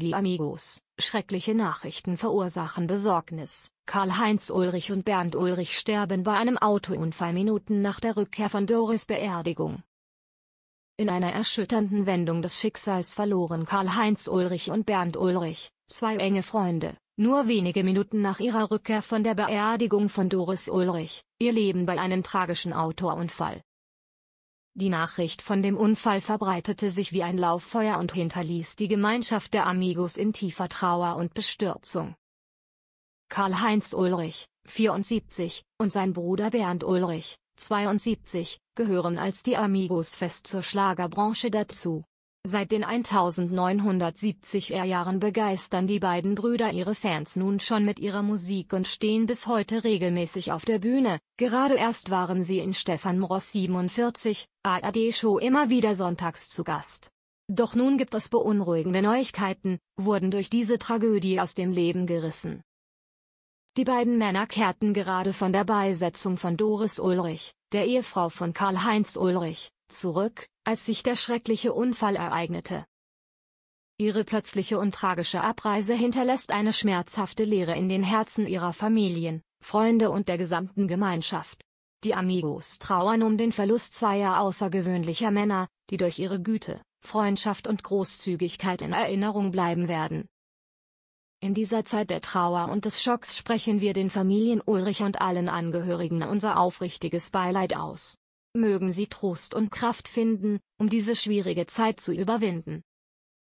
Die Amigos, schreckliche Nachrichten verursachen Besorgnis. Karl-Heinz Ulrich und Bernd Ulrich sterben bei einem Autounfall Minuten nach der Rückkehr von Doris Beerdigung. In einer erschütternden Wendung des Schicksals verloren Karl-Heinz Ulrich und Bernd Ulrich, zwei enge Freunde, nur wenige Minuten nach ihrer Rückkehr von der Beerdigung von Doris Ulrich, ihr Leben bei einem tragischen Autounfall. Die Nachricht von dem Unfall verbreitete sich wie ein Lauffeuer und hinterließ die Gemeinschaft der Amigos in tiefer Trauer und Bestürzung. Karl-Heinz Ulrich, 74, und sein Bruder Bernd Ulrich, 72, gehören als die Amigos fest zur Schlagerbranche dazu. Seit den 1970er Jahren begeistern die beiden Brüder ihre Fans nun schon mit ihrer Musik und stehen bis heute regelmäßig auf der Bühne. Gerade erst waren sie in Stefan Ross 47, ARD-Show immer wieder sonntags zu Gast. Doch nun gibt es beunruhigende Neuigkeiten, wurden durch diese Tragödie aus dem Leben gerissen. Die beiden Männer kehrten gerade von der Beisetzung von Doris Ulrich, der Ehefrau von Karl-Heinz Ulrich, zurück, als sich der schreckliche Unfall ereignete. Ihre plötzliche und tragische Abreise hinterlässt eine schmerzhafte Leere in den Herzen ihrer Familien, Freunde und der gesamten Gemeinschaft. Die Amigos trauern um den Verlust zweier außergewöhnlicher Männer, die durch ihre Güte, Freundschaft und Großzügigkeit in Erinnerung bleiben werden. In dieser Zeit der Trauer und des Schocks sprechen wir den Familien Ulrich und allen Angehörigen unser aufrichtiges Beileid aus. Mögen Sie Trost und Kraft finden, um diese schwierige Zeit zu überwinden.